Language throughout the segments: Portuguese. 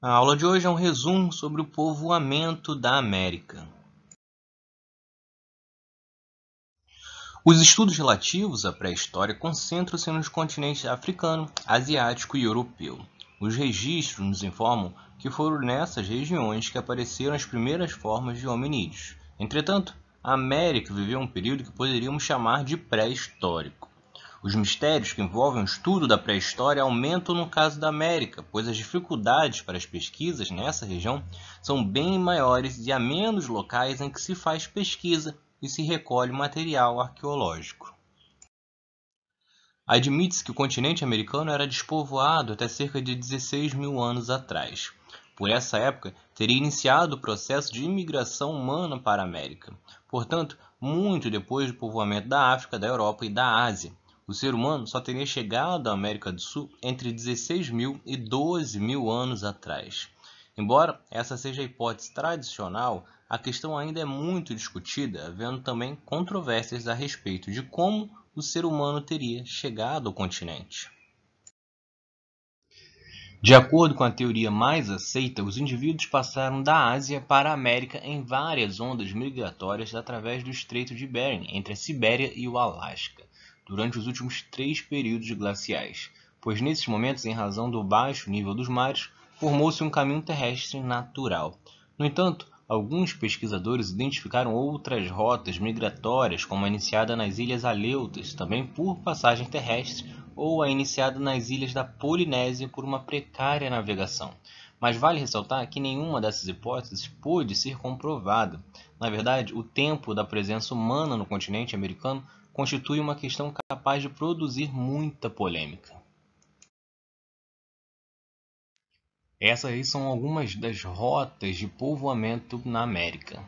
A aula de hoje é um resumo sobre o povoamento da América. Os estudos relativos à pré-história concentram-se nos continentes africano, asiático e europeu. Os registros nos informam que foram nessas regiões que apareceram as primeiras formas de hominídeos. Entretanto, a América viveu um período que poderíamos chamar de pré-histórico. Os mistérios que envolvem o estudo da pré-história aumentam no caso da América, pois as dificuldades para as pesquisas nessa região são bem maiores e há menos locais em que se faz pesquisa e se recolhe material arqueológico. Admite-se que o continente americano era despovoado até cerca de 16 mil anos atrás. Por essa época, teria iniciado o processo de imigração humana para a América, portanto, muito depois do povoamento da África, da Europa e da Ásia, o ser humano só teria chegado à América do Sul entre 16 mil e 12 mil anos atrás. Embora essa seja a hipótese tradicional, a questão ainda é muito discutida, havendo também controvérsias a respeito de como o ser humano teria chegado ao continente. De acordo com a teoria mais aceita, os indivíduos passaram da Ásia para a América em várias ondas migratórias através do Estreito de Bering, entre a Sibéria e o Alasca durante os últimos três períodos glaciais, pois nesses momentos, em razão do baixo nível dos mares, formou-se um caminho terrestre natural. No entanto, alguns pesquisadores identificaram outras rotas migratórias, como a iniciada nas Ilhas Aleutas, também por passagem terrestre, ou a iniciada nas ilhas da Polinésia por uma precária navegação. Mas vale ressaltar que nenhuma dessas hipóteses pôde ser comprovada. Na verdade, o tempo da presença humana no continente americano constitui uma questão capaz de produzir muita polêmica. Essas aí são algumas das rotas de povoamento na América.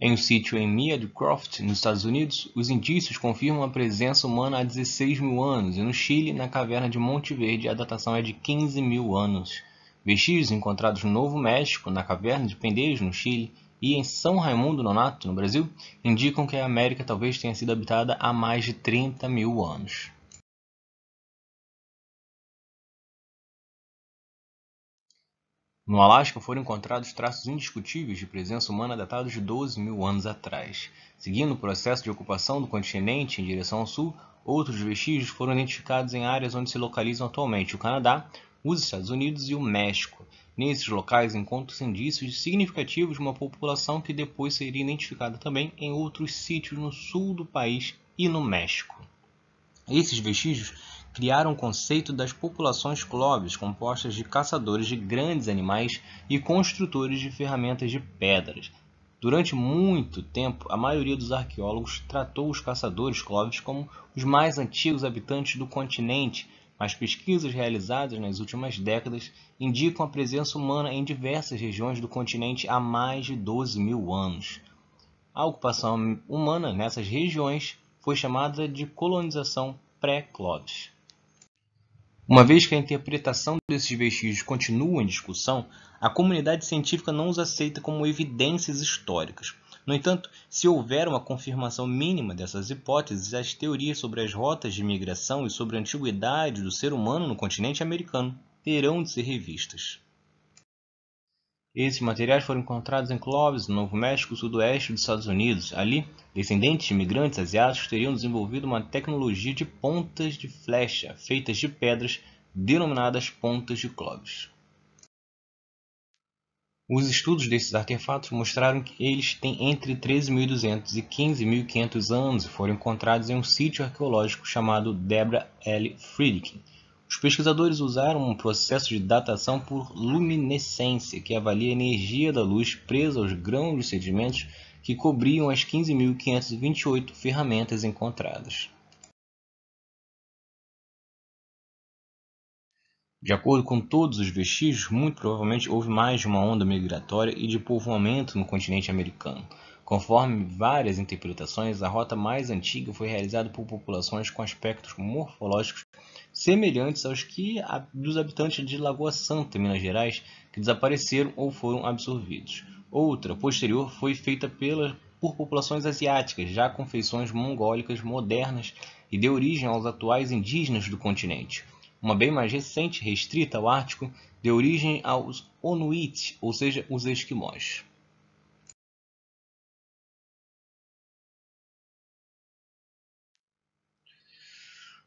Em um sítio em Meadcroft, nos Estados Unidos, os indícios confirmam a presença humana há 16 mil anos, e no Chile, na caverna de Monte Verde, a datação é de 15 mil anos. Vestígios encontrados no Novo México, na caverna de Pendeiros, no Chile, e em São Raimundo Nonato, no Brasil, indicam que a América talvez tenha sido habitada há mais de 30 mil anos. No Alasca foram encontrados traços indiscutíveis de presença humana datados de 12 mil anos atrás. Seguindo o processo de ocupação do continente em direção ao sul, outros vestígios foram identificados em áreas onde se localizam atualmente o Canadá, os Estados Unidos e o México, Nesses locais encontram-se indícios significativos de uma população que depois seria identificada também em outros sítios no sul do país e no México. Esses vestígios criaram o conceito das populações clóvis, compostas de caçadores de grandes animais e construtores de ferramentas de pedras. Durante muito tempo, a maioria dos arqueólogos tratou os caçadores clóvis como os mais antigos habitantes do continente, mas pesquisas realizadas nas últimas décadas indicam a presença humana em diversas regiões do continente há mais de 12 mil anos. A ocupação humana nessas regiões foi chamada de colonização pré-Clovis. Uma vez que a interpretação desses vestígios continua em discussão, a comunidade científica não os aceita como evidências históricas, no entanto, se houver uma confirmação mínima dessas hipóteses, as teorias sobre as rotas de migração e sobre a antiguidade do ser humano no continente americano terão de ser revistas. Esses materiais foram encontrados em Clovis, no Novo México, sudoeste dos Estados Unidos. Ali, descendentes de imigrantes asiáticos teriam desenvolvido uma tecnologia de pontas de flecha feitas de pedras denominadas pontas de Clovis. Os estudos desses artefatos mostraram que eles têm entre 13.200 e 15.500 anos e foram encontrados em um sítio arqueológico chamado Debra L. Friedkin. Os pesquisadores usaram um processo de datação por luminescência, que avalia a energia da luz presa aos grãos de sedimentos que cobriam as 15.528 ferramentas encontradas. De acordo com todos os vestígios, muito provavelmente houve mais de uma onda migratória e de povoamento no continente americano. Conforme várias interpretações, a rota mais antiga foi realizada por populações com aspectos morfológicos semelhantes aos que a, dos habitantes de Lagoa Santa, Minas Gerais, que desapareceram ou foram absorvidos. Outra, posterior, foi feita pela, por populações asiáticas, já com feições mongólicas modernas e deu origem aos atuais indígenas do continente uma bem mais recente restrita ao Ártico, deu origem aos Inuit, ou seja, os esquimós.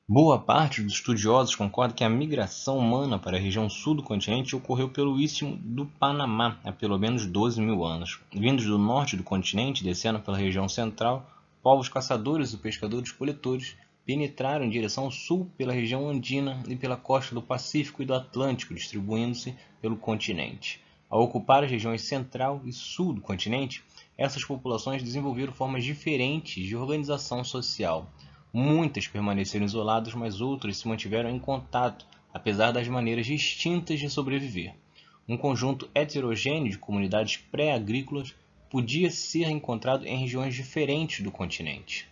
Boa parte dos estudiosos concorda que a migração humana para a região sul do continente ocorreu pelo istmo do Panamá há pelo menos 12 mil anos. Vindos do norte do continente, descendo pela região central, povos caçadores e pescadores-coletores penetraram em direção ao sul pela região andina e pela costa do Pacífico e do Atlântico, distribuindo-se pelo continente. Ao ocupar as regiões central e sul do continente, essas populações desenvolveram formas diferentes de organização social. Muitas permaneceram isoladas, mas outras se mantiveram em contato, apesar das maneiras distintas de sobreviver. Um conjunto heterogêneo de comunidades pré-agrícolas podia ser encontrado em regiões diferentes do continente.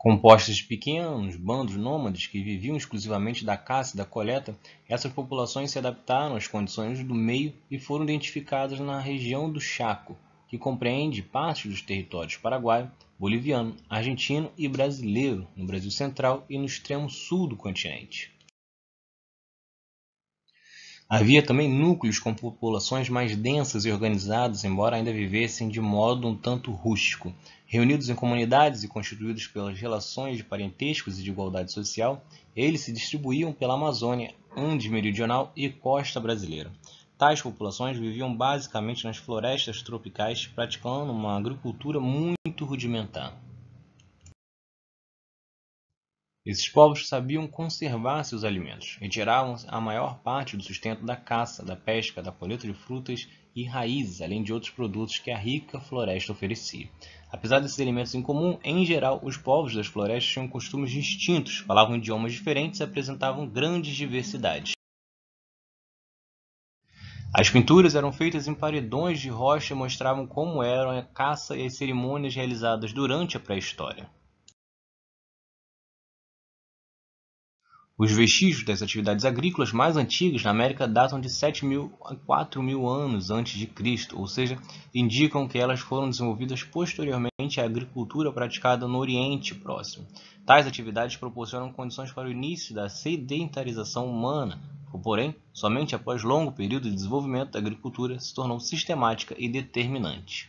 Compostas de pequenos bandos nômades que viviam exclusivamente da caça e da coleta, essas populações se adaptaram às condições do meio e foram identificadas na região do Chaco, que compreende parte dos territórios paraguaio, boliviano, argentino e brasileiro, no Brasil central e no extremo sul do continente. Havia também núcleos com populações mais densas e organizadas, embora ainda vivessem de modo um tanto rústico. Reunidos em comunidades e constituídos pelas relações de parentescos e de igualdade social, eles se distribuíam pela Amazônia, Andes meridional e costa brasileira. Tais populações viviam basicamente nas florestas tropicais, praticando uma agricultura muito rudimentar. Esses povos sabiam conservar seus alimentos e tiravam a maior parte do sustento da caça, da pesca, da colheita de frutas e raízes, além de outros produtos que a rica floresta oferecia. Apesar desses elementos em comum, em geral, os povos das florestas tinham costumes distintos, falavam idiomas diferentes e apresentavam grandes diversidades. As pinturas eram feitas em paredões de rocha e mostravam como eram a caça e as cerimônias realizadas durante a pré-história. Os vestígios das atividades agrícolas mais antigas na América datam de 7 mil a 4 mil anos antes de Cristo, ou seja, indicam que elas foram desenvolvidas posteriormente à agricultura praticada no Oriente Próximo. Tais atividades proporcionam condições para o início da sedentarização humana, porém, somente após longo período de desenvolvimento da agricultura se tornou sistemática e determinante.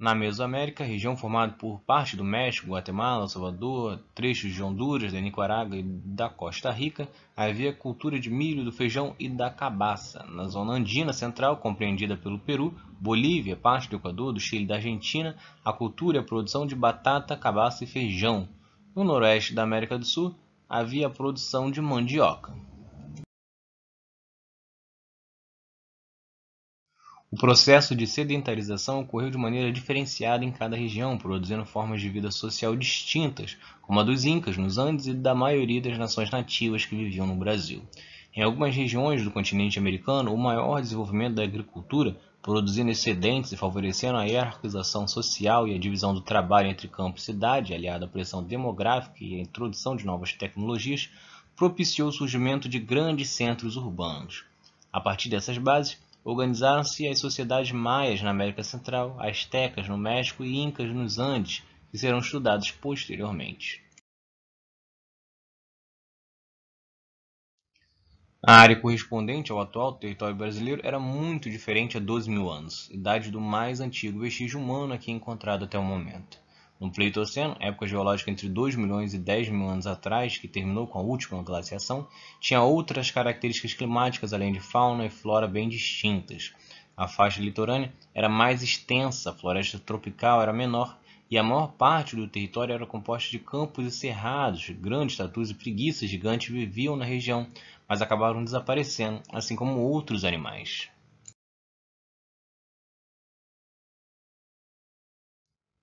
Na Mesoamérica, região formada por parte do México, Guatemala, Salvador, trechos de Honduras, da Nicarágua e da Costa Rica, havia cultura de milho, do feijão e da cabaça. Na zona andina central, compreendida pelo Peru, Bolívia, parte do Equador, do Chile e da Argentina, a cultura e a produção de batata, cabaça e feijão. No noroeste da América do Sul, havia a produção de mandioca. O processo de sedentarização ocorreu de maneira diferenciada em cada região, produzindo formas de vida social distintas, como a dos Incas nos Andes e da maioria das nações nativas que viviam no Brasil. Em algumas regiões do continente americano, o maior desenvolvimento da agricultura, produzindo excedentes e favorecendo a hierarquização social e a divisão do trabalho entre campo e cidade, aliada à pressão demográfica e à introdução de novas tecnologias, propiciou o surgimento de grandes centros urbanos. A partir dessas bases, organizaram-se as sociedades maias na América Central, astecas no México e incas nos Andes, que serão estudados posteriormente. A área correspondente ao atual território brasileiro era muito diferente há 12 mil anos, idade do mais antigo vestígio humano aqui é encontrado até o momento. No Pleistoceno, época geológica entre 2 milhões e 10 mil anos atrás, que terminou com a última glaciação, tinha outras características climáticas além de fauna e flora bem distintas. A faixa litorânea era mais extensa, a floresta tropical era menor e a maior parte do território era composta de campos e cerrados. Grandes tatus e preguiças gigantes viviam na região, mas acabaram desaparecendo, assim como outros animais.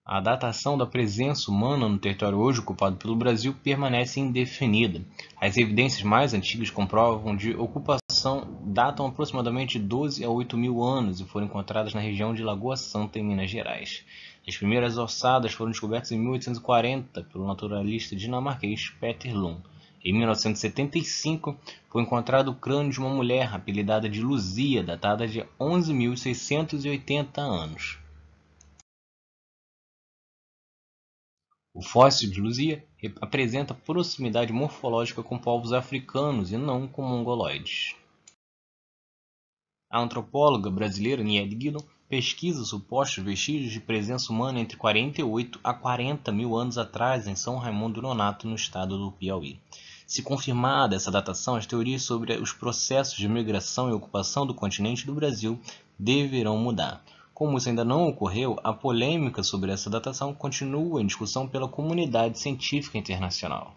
A datação da presença humana no território hoje ocupado pelo Brasil permanece indefinida. As evidências mais antigas comprovam de ocupação datam aproximadamente de 12 a 8 mil anos e foram encontradas na região de Lagoa Santa, em Minas Gerais. As primeiras ossadas foram descobertas em 1840 pelo naturalista dinamarquês Peter Lund. Em 1975, foi encontrado o crânio de uma mulher apelidada de Luzia, datada de 11.680 anos. O fóssil de Luzia apresenta proximidade morfológica com povos africanos e não com mongoloides. A antropóloga brasileira Nied Guidon pesquisa supostos vestígios de presença humana entre 48 a 40 mil anos atrás em São Raimundo Nonato, no estado do Piauí. Se confirmada essa datação, as teorias sobre os processos de migração e ocupação do continente do Brasil deverão mudar. Como isso ainda não ocorreu, a polêmica sobre essa datação continua em discussão pela comunidade científica internacional.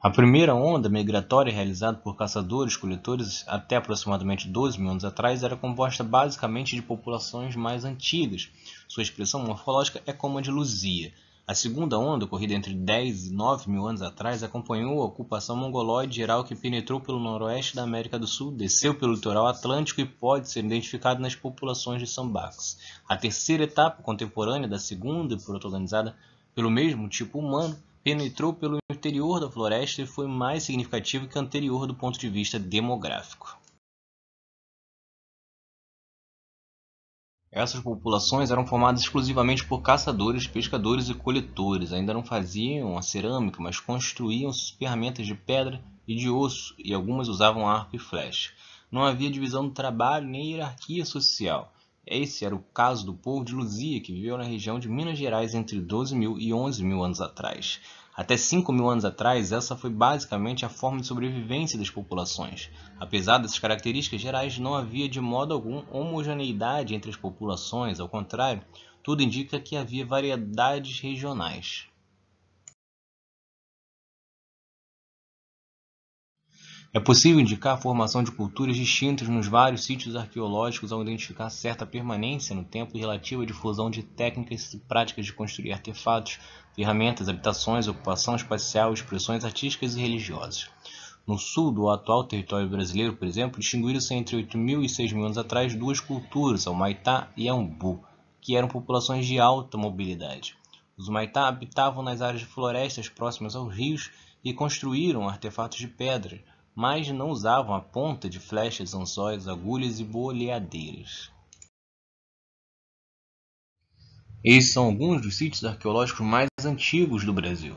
A primeira onda migratória realizada por caçadores-coletores até aproximadamente 12 mil anos atrás era composta basicamente de populações mais antigas. Sua expressão morfológica é como a de Luzia, a segunda onda, ocorrida entre 10 e 9 mil anos atrás, acompanhou a ocupação mongoloide geral que penetrou pelo noroeste da América do Sul, desceu pelo litoral atlântico e pode ser identificado nas populações de sambacos. A terceira etapa, contemporânea da segunda, e protagonizada pelo mesmo tipo humano, penetrou pelo interior da floresta e foi mais significativa que a anterior do ponto de vista demográfico. Essas populações eram formadas exclusivamente por caçadores, pescadores e coletores. Ainda não faziam a cerâmica, mas construíam ferramentas de pedra e de osso, e algumas usavam arco e flecha. Não havia divisão do trabalho nem hierarquia social. Esse era o caso do povo de Luzia, que viveu na região de Minas Gerais entre 12 mil e 11 mil anos atrás. Até 5 mil anos atrás, essa foi basicamente a forma de sobrevivência das populações. Apesar dessas características gerais, não havia de modo algum homogeneidade entre as populações, ao contrário, tudo indica que havia variedades regionais. É possível indicar a formação de culturas distintas nos vários sítios arqueológicos ao identificar certa permanência no tempo e relativa difusão de técnicas e práticas de construir artefatos, ferramentas, habitações, ocupação espacial, expressões artísticas e religiosas. No sul do atual território brasileiro, por exemplo, distinguiram-se entre 8.000 e 6.000 anos atrás duas culturas, a Humaitá e a Umbu, que eram populações de alta mobilidade. Os Humaitá habitavam nas áreas de florestas próximas aos rios e construíram artefatos de pedra, mas não usavam a ponta de flechas, anzóis, agulhas e boleadeiras. Esses são alguns dos sítios arqueológicos mais antigos do Brasil.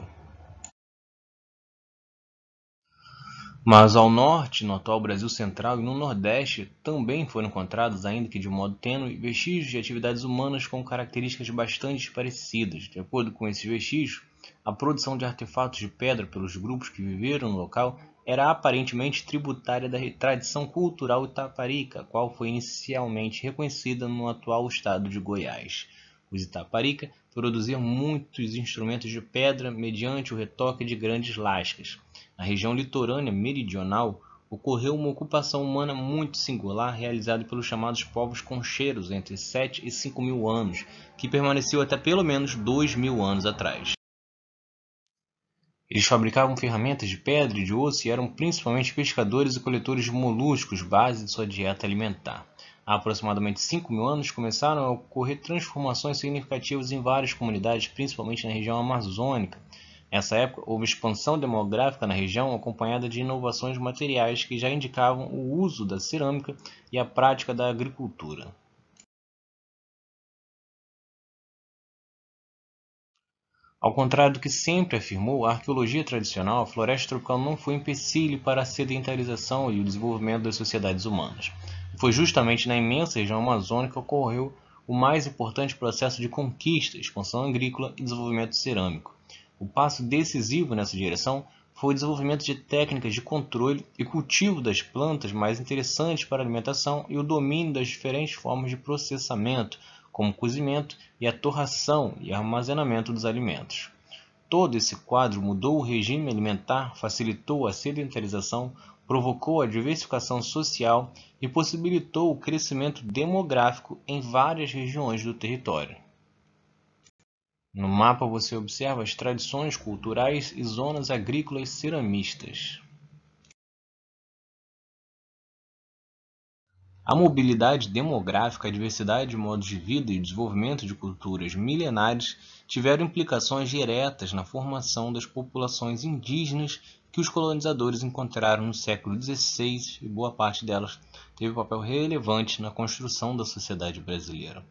Mas ao norte, no atual Brasil Central e no Nordeste, também foram encontrados, ainda que de modo tênue, vestígios de atividades humanas com características bastante parecidas. De acordo com esses vestígios, a produção de artefatos de pedra pelos grupos que viveram no local era aparentemente tributária da tradição cultural itaparica, qual foi inicialmente reconhecida no atual estado de Goiás. Os Itaparica produziam muitos instrumentos de pedra mediante o retoque de grandes lascas. Na região litorânea meridional, ocorreu uma ocupação humana muito singular realizada pelos chamados povos concheiros entre 7 e 5 mil anos, que permaneceu até pelo menos 2 mil anos atrás. Eles fabricavam ferramentas de pedra e de osso e eram principalmente pescadores e coletores de moluscos, base de sua dieta alimentar. Há aproximadamente 5 mil anos começaram a ocorrer transformações significativas em várias comunidades, principalmente na região amazônica. Nessa época, houve expansão demográfica na região acompanhada de inovações materiais que já indicavam o uso da cerâmica e a prática da agricultura. Ao contrário do que sempre afirmou, a arqueologia tradicional, a floresta tropical não foi empecilho para a sedentarização e o desenvolvimento das sociedades humanas. Foi justamente na imensa região amazônica que ocorreu o mais importante processo de conquista, expansão agrícola e desenvolvimento cerâmico. O passo decisivo nessa direção foi o desenvolvimento de técnicas de controle e cultivo das plantas mais interessantes para a alimentação e o domínio das diferentes formas de processamento como cozimento e a torração e armazenamento dos alimentos. Todo esse quadro mudou o regime alimentar, facilitou a sedentarização, provocou a diversificação social e possibilitou o crescimento demográfico em várias regiões do território. No mapa você observa as tradições culturais e zonas agrícolas ceramistas. A mobilidade demográfica, a diversidade de modos de vida e o desenvolvimento de culturas milenares tiveram implicações diretas na formação das populações indígenas que os colonizadores encontraram no século XVI e boa parte delas teve um papel relevante na construção da sociedade brasileira.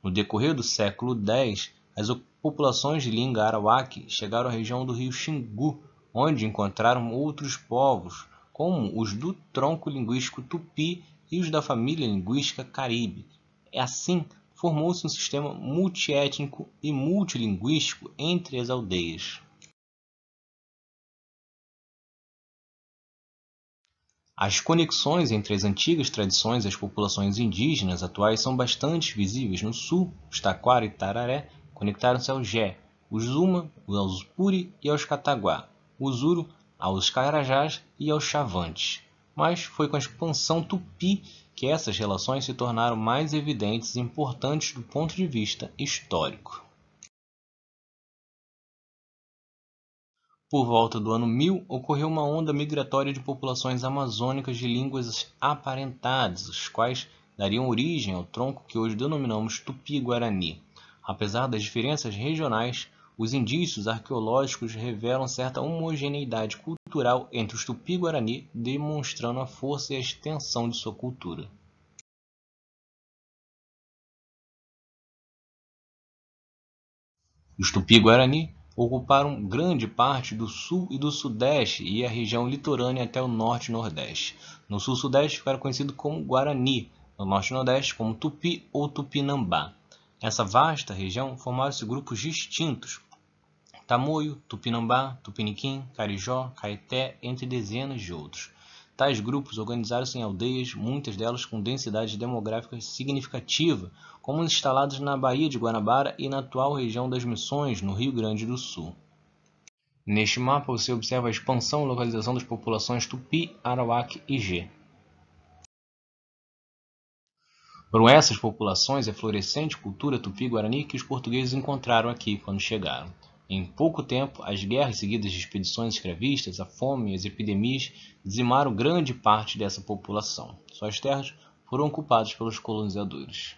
No decorrer do século X, as populações de língua arawak chegaram à região do rio Xingu, onde encontraram outros povos, como os do tronco linguístico tupi e os da família linguística caribe. É assim formou-se um sistema multiétnico e multilinguístico entre as aldeias. As conexões entre as antigas tradições e as populações indígenas atuais são bastante visíveis. No sul, os Taquara e Tararé conectaram-se ao Jé, os Zuma, aos Puri e aos Cataguá, os Uru, aos Carajás e aos Chavantes mas foi com a expansão tupi que essas relações se tornaram mais evidentes e importantes do ponto de vista histórico. Por volta do ano 1000, ocorreu uma onda migratória de populações amazônicas de línguas aparentadas, os quais dariam origem ao tronco que hoje denominamos Tupi-Guarani. Apesar das diferenças regionais, os indícios arqueológicos revelam certa homogeneidade cultural entre os tupi-guarani, demonstrando a força e a extensão de sua cultura. Os tupi-guarani ocuparam grande parte do sul e do sudeste e a região litorânea até o norte e nordeste. No sul-sudeste ficaram conhecidos como Guarani, no norte e nordeste como Tupi ou Tupinambá. Nessa vasta região formaram-se grupos distintos, Tamoio, Tupinambá, Tupiniquim, Carijó, Caeté, entre dezenas de outros. Tais grupos organizaram-se em aldeias, muitas delas com densidade demográfica significativa, como instaladas na Baía de Guanabara e na atual região das Missões, no Rio Grande do Sul. Neste mapa você observa a expansão e localização das populações Tupi, Arawak e G. Foram essas populações a é florescente cultura tupi-guarani que os portugueses encontraram aqui quando chegaram. Em pouco tempo, as guerras seguidas de expedições escravistas, a fome e as epidemias dizimaram grande parte dessa população. Suas terras foram ocupadas pelos colonizadores.